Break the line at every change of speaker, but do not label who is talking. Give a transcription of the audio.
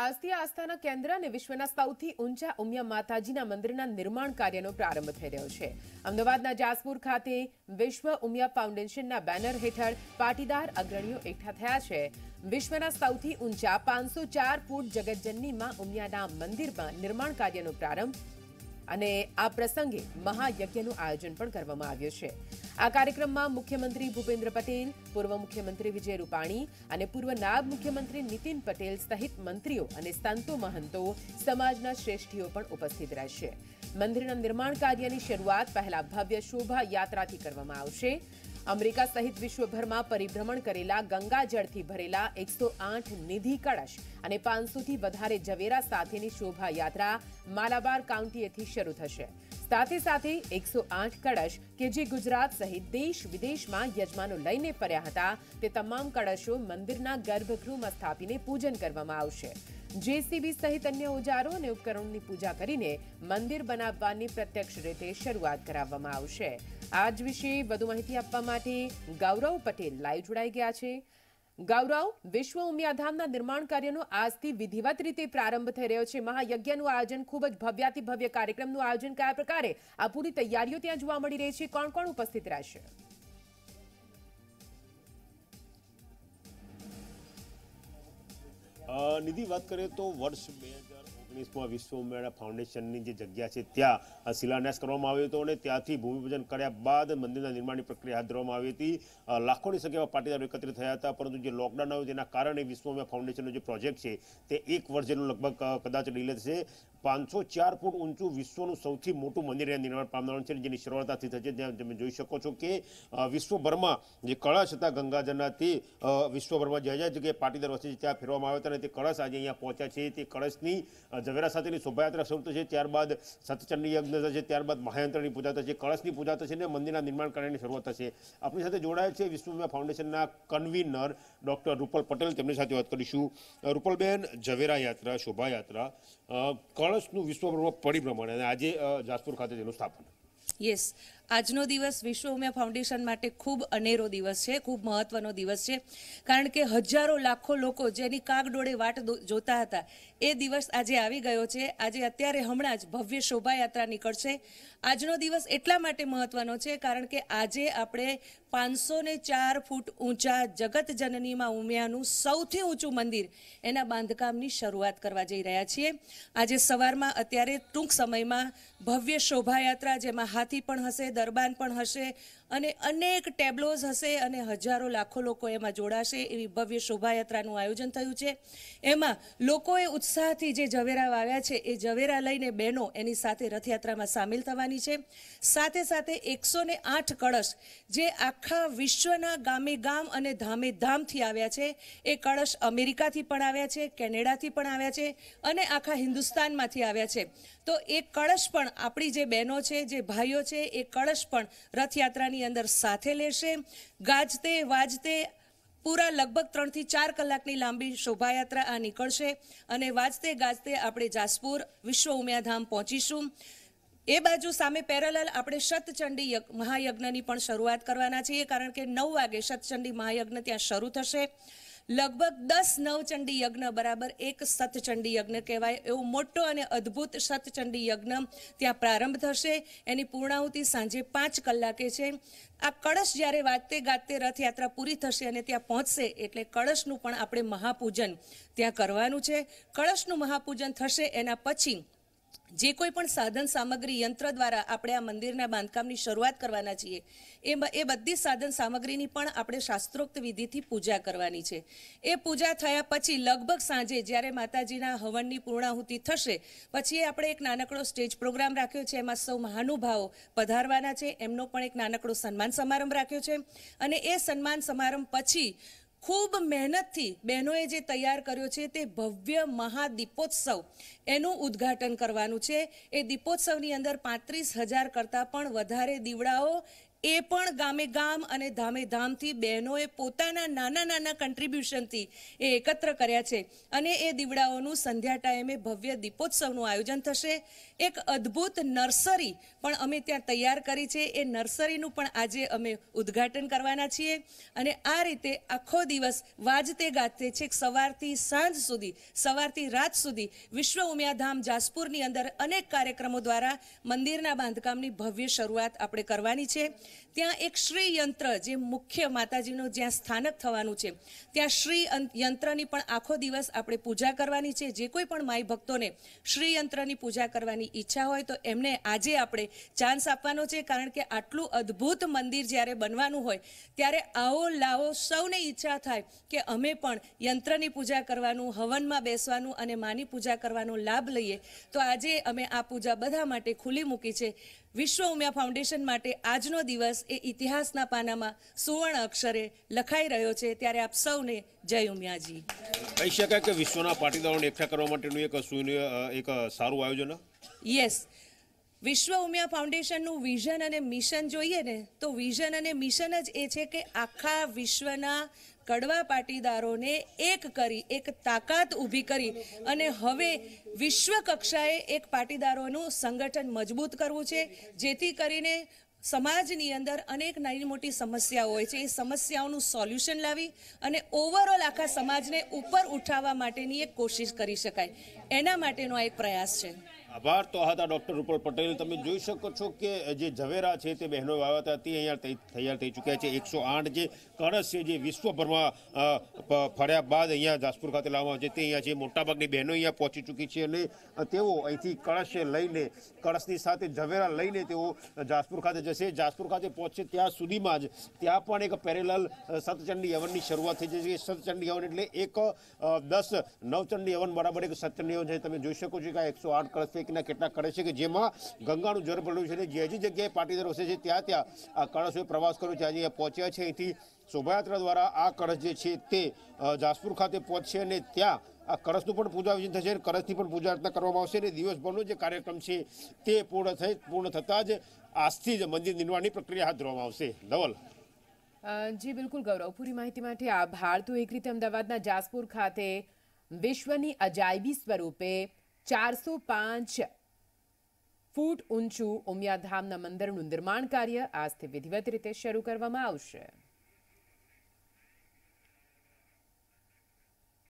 આજથી આસ્થાના કેન્દ્ર અને વિશ્વના સૌથી ઊંચા ઉમિયા માતાજીના મંદિરના નિર્માણ કાર્યનો પ્રારંભ થઈ રહ્યો છે અમદાવાદના જાસપુર ખાતે વિશ્વ ઉમિયા ફાઉન્ડેશનના બેનર હેઠળ પાટીદાર અગ્રણીઓ એકઠા થયા છે વિશ્વના સૌથી ઊંચા પાંચસો ચાર ફૂટ જગતજનનીમાં ઉમિયાના મંદિરમાં નિર્માણ કાર્યનો પ્રારંભ અને આ પ્રસંગે મહાયજ્ઞનું આયોજન પણ કરવામાં આવ્યું છે આ કાર્યક્રમમાં મુખ્યમંત્રી ભૂપેન્દ્ર પટેલ પૂર્વ મુખ્યમંત્રી વિજય રૂપાણી અને પૂર્વ નાયબ મુખ્યમંત્રી નીતિન પટેલ સહિત મંત્રીઓ અને સંતો મહંતો સમાજના શ્રેષ્ઠીઓ પણ ઉપસ્થિત રહેશે મંદિરના નિર્માણ કાર્યની શરૂઆત પહેલા ભવ્ય શોભા યાત્રાથી કરવામાં આવશે અમેરિકા સહિત વિશ્વભરમાં પરિભ્રમણ કરેલા ગંગાજળથી ભરેલા એકસો આઠ નિધિ કળશ અને પાંચસોથી વધારે ઝવેરા સાથેની શોભાયાત્રા માલાબાર કાઉન્ટીએથી શરૂ થશે સાથે સાથે એકસો આઠ કળશ કે જે ગુજરાત સહિત દેશ વિદેશમાં યજમાનો લઈને ફર્યા હતા તે તમામ કળશો મંદિરના ગર્ભગૃહમાં સ્થાપીને પૂજન કરવામાં આવશે જેસીબી સહિત અન્ય ઓજારો અને ઉપકરણોની પૂજા કરીને મંદિર બનાવવાની પ્રત્યક્ષ રીતે શરૂઆત કરાવવામાં આવશે આજ વિશે વધુ માહિતી આપવા માટે ગૌરવ પટેલ લાઈવ જોડાઈ ગયા છે ગૌરવ વિશ્વ ઉમિયાધામના નિર્માણ કાર્યનો આજથી વિધિવત રીતે પ્રારંભ થઈ રહ્યો છે મહાયજ્ઞનું આયોજન ખૂબ જ ભવ્યાતિ ભવ્ય કાર્યક્રમનું આયોજન કયા પ્રકારે આ પૂરી તૈયારીઓ ત્યાં જોવા મળી રહી છે કોણ કોણ ઉપસ્થિત રહેશે
નિધિ વાત કરીએ તો વર્ષ બે ઓગણીસમાં વિશ્વ ઉમેરા ફાઉન્ડેશનની જે જગ્યા છે ત્યાં શિલાન્યાસ કરવામાં આવ્યો હતો અને ત્યાંથી ભૂમિપૂજન કર્યા બાદ મંદિરના નિર્માણની પ્રક્રિયા હાથ ધરવામાં આવી હતી લાખોની સંખ્યામાં પાટીદારો એકત્રિત થયા હતા પરંતુ જે લોકડાઉન આવ્યું તેના કારણે વિશ્વ ઉમેરા ફાઉન્ડેશનનો જે પ્રોજેક્ટ છે તે એક વર્ષ જેનું લગભગ કદાચ ડીલે થશે પાંચસો ચાર ફૂટ ઊંચું વિશ્વનું સૌથી મોટું મંદિર નિર્માણ પામવાનું છે જેની શરૂઆતથી થશે ત્યાં તમે જોઈ શકો છો કે વિશ્વભરમાં જે કળશ હતા ગંગાજળનાથી વિશ્વભરમાં જ્યાં જ્યાં જગ્યાએ પાટીદાર વસ્તી ત્યાં ફેરવામાં આવ્યા હતા અને તે કળશ આજે અહીંયા પહોંચ્યા છે તે કળશની ઝવેરા સાથેની શોભાયાત્રા શરૂ થશે ત્યારબાદ સતચંડી યજ્ઞ થશે ત્યારબાદ મહાયંત્રની પૂજા થશે કળશની પૂજા થશે અને મંદિરના નિર્માણ કાર્યની શરૂઆત થશે આપણી સાથે જોડાયા છે વિશ્વમય ફાઉન્ડેશનના કન્વીનર ડૉક્ટર રૂપલ પટેલ તેમની સાથે વાત કરીશું રૂપલબેન ઝવેરા યાત્રા શોભાયાત્રા કળશનું વિશ્વભરમાં પરિભ્રમણ અને આજે જાસપુર ખાતે તેનું સ્થાપન
યસ આજનો દિવસ વિશ્વ ઉમિયા ફાઉન્ડેશન માટે ખૂબ અનેરો દિવસ છે ખૂબ મહત્વનો દિવસ છે કારણ કે હજારો લાખો લોકો જેની કાગડોળે વાટ જોતા હતા એ દિવસ આજે આવી ગયો છે આજે અત્યારે હમણાં જ ભવ્ય શોભાયાત્રા નીકળશે આજનો દિવસ એટલા માટે મહત્વનો છે કારણ કે આજે આપણે પાંચસો ને ચાર ફૂટ ઊંચા જગત જનનીમાં ઉમિયાનું સૌથી ઊંચું મંદિર એના બાંધકામની શરૂઆત કરવા જઈ રહ્યા છીએ આજે સવારમાં અત્યારે ટૂંક સમયમાં ભવ્ય શોભાયાત્રા જેમાં હાથી પણ હશે દરબાન પણ હશે અને અનેક ટેબ્લોઝ હશે અને હજારો લાખો લોકો એમાં જોડાશે એવી ભવ્ય શોભાયાત્રાનું આયોજન થયું છે એમાં લોકોએ ઉત્સાહથી જે ઝવેરા વાવ્યા છે એ ઝવેરા લઈને બહેનો એની સાથે રથયાત્રામાં સામેલ થવાની છે સાથે સાથે એકસો આઠ કળશ જે આખા વિશ્વના ગામે ગામ અને ધામે ધામથી આવ્યા છે એ કળશ અમેરિકાથી પણ આવ્યા છે કેનેડાથી પણ આવ્યા છે અને આખા હિન્દુસ્તાનમાંથી આવ્યા છે તો એ કળશ પણ આપણી જે બહેનો છે જે ભાઈઓ છે એ કળશ પણ રથયાત્રાની એની અંદર સાથે લેશે ગાજતે વાજતે પૂરા લગભગ ત્રણથી ચાર કલાકની લાંબી શોભાયાત્રા આ નીકળશે અને વાજતે ગાજતે આપણે જાસપુર વિશ્વ ઉમિયાધામ પહોંચીશું એ બાજુ સામે પેરેલલ આપણે શતચંડી મહાયજ્ઞની પણ શરૂઆત કરવાના છીએ કારણ કે નવ વાગે શતચંડી મહાયજ્ઞ ત્યાં શરૂ થશે લગભગ દસ નવચંડી યજ્ઞ બરાબર એક સતચંડી યજ્ઞ કહેવાય એવો મોટો અને અદ્ભુત સતચંડી યજ્ઞ ત્યાં પ્રારંભ થશે એની પૂર્ણાહુતિ સાંજે પાંચ કલાકે છે આ કળશ જ્યારે વાતે ગાતે રથયાત્રા પૂરી થશે અને ત્યાં પહોંચશે એટલે કળશનું પણ આપણે મહાપૂજન ત્યાં કરવાનું છે કળશનું મહાપૂજન થશે એના પછી જે કોઈ પણ સાધન સામગ્રી યંત્ર દ્વારા આપણે આ મંદિરના બાંધકામની શરૂઆત કરવાના છીએ એ એ બધી સાધન સામગ્રીની પણ આપણે શાસ્ત્રોક્ત વિધિથી પૂજા કરવાની છે એ પૂજા થયા પછી લગભગ સાંજે જ્યારે માતાજીના હવનની પૂર્ણાહુતિ થશે પછી આપણે એક નાનકડો સ્ટેજ પ્રોગ્રામ રાખ્યો છે એમાં સૌ મહાનુભાવો પધારવાના છે એમનો પણ એક નાનકડો સન્માન સમારંભ રાખ્યો છે અને એ સન્માન સમારંભ પછી ખૂબ મહેનતથી બહેનોએ જે તૈયાર કર્યો છે તે ભવ્ય મહાદીપોત્સવ એનું ઉદ્ઘાટન કરવાનું છે એ દીપોત્સવની અંદર પાંત્રીસ હજાર કરતાં પણ વધારે દીવડાઓ એ પણ ગામે ગામ અને ધામે ધામથી બહેનોએ પોતાના નાના નાના કન્ટ્રીબ્યુશનથી એ એકત્ર કર્યા છે અને એ દીવડાઓનું સંધ્યા ટાઈમે ભવ્ય દીપોત્સવનું આયોજન થશે એક અદ્ભુત નર્સરી પણ અમે ત્યાં તૈયાર કરી છે એ નર્સરીનું પણ આજે અમે ઉદ્ઘાટન કરવાના છીએ અને આ રીતે આખો દિવસ વાજતે ગાજતે છેક સવારથી સાંજ સુધી સવારથી રાત સુધી વિશ્વ ઉમિયાધામ જાસપુરની અંદર અનેક કાર્યક્રમો દ્વારા મંદિરના બાંધકામની ભવ્ય શરૂઆત આપણે કરવાની છે ત્યાં એક શ્રી યંત્ર જે મુખ્ય માતાજીનું જ્યાં સ્થાનક થવાનું છે ત્યાં શ્રી યંત્રની પણ આખો દિવસ આપણે પૂજા કરવાની છે જે કોઈ પણ માઈ ભક્તોને શ્રી યંત્રની પૂજા કરવાની ઈચ્છા હોય તો એમને આજે આપણે ચાન્સ આપવાનો છે કારણ કે આટલું અદ્ભુત મંદિર જ્યારે બનવાનું હોય ત્યારે આવો લાવો સૌને ઈચ્છા થાય કે અમે પણ યંત્રની પૂજા કરવાનું હવનમાં બેસવાનું અને માની પૂજા કરવાનો લાભ લઈએ તો આજે અમે આ પૂજા બધા માટે ખુલ્લી મૂકી છે વિશ્વ ઉમિયા ફાઉન્ડેશન માટે આજનો દિવસ એ ઇતિહાસના પાનામાં સુવર્ણ અક્ષરે લખાઈ રહ્યો છે ત્યારે આપ સૌને જય ઉમિયાજી
કહી શકાય કે વિશ્વના પાટીદારોને એકઠા કરવા માટેનું એક એક સારું આયોજન
યસ વિશ્વ ઉમિયા ફાઉન્ડેશનનું વિઝન અને મિશન જોઈએ ને તો વિઝન અને મિશન જ એ છે કે આખા વિશ્વના કડવા પાટીદારોને એક કરી એક તાકાત ઊભી કરી અને હવે વિશ્વ કક્ષાએ એક પાટીદારોનું સંગઠન મજબૂત કરવું છે જેથી કરીને સમાજની અંદર અનેક નાની મોટી સમસ્યાઓ હોય છે એ સમસ્યાઓનું સોલ્યુશન લાવી અને ઓવરઓલ આખા સમાજને ઉપર ઉઠાવવા માટેની એક કોશિશ કરી શકાય એના માટેનો આ એક પ્રયાસ છે
આભાર તો હતા ડૉક્ટર રૂપલ પટેલ તમે જોઈ શકો છો કે જે ઝવેરા છે તે બહેનો વાવતા તે અહીંયા તૈયાર થઈ ચૂક્યા છે એકસો આઠ જે કણસ છે જે વિશ્વભરમાં ફર્યા બાદ અહીંયા જાસપુર ખાતે લાવવામાં છે તે અહીંયા છે મોટાભાગની બહેનો અહીંયા પહોંચી ચૂકી છે અને તેઓ અહીંથી કળશ લઈને કળશની સાથે ઝવેરા લઈને તેઓ જાસપુર ખાતે જશે જાસપુર ખાતે પહોંચશે ત્યાં સુધીમાં જ ત્યાં પણ એક પેરેલલ સતચંડી હવનની શરૂઆત થઈ જશે સતચંડી હવન એટલે એક દસ નવચંડી હવન બરાબર એક સતચંડી હવન છે તમે જોઈ શકો છો કે આ એકસો આઠ કળશ કંઈકના કેટલાક કળશ છે કે જેમાં ગંગાનું જળ ભરેલું છે અને જે જે જગ્યાએ પાટીદાર વસે છે ત્યાં ત્યાં આ કળશોએ પ્રવાસ કર્યો છે આજે પહોંચ્યા છે અહીંથી શોભાયાત્રા દ્વારા આ કળશ જે છે તે જાસપુર ખાતે પહોંચશે અને ત્યાં આ કળશનું પણ પૂજા વિજન થશે અને કળશની પણ પૂજા અર્ચના કરવામાં આવશે અને દિવસભરનો જે કાર્યક્રમ છે તે પૂર્ણ થઈ પૂર્ણ થતાં જ આજથી જ મંદિર નિર્માણની પ્રક્રિયા હાથ ધરવામાં આવશે ધવલ
જી બિલકુલ ગૌરવ પૂરી માહિતી માટે આભાર તો એક રીતે અમદાવાદના જાસપુર ખાતે વિશ્વની અજાયબી સ્વરૂપે ચારસો પાંચ ફૂટ ઊંચું ઉમિયાધામના મંદિરનું નિર્માણ કાર્ય આજથી વિધિવત રીતે શરૂ કરવામાં આવશે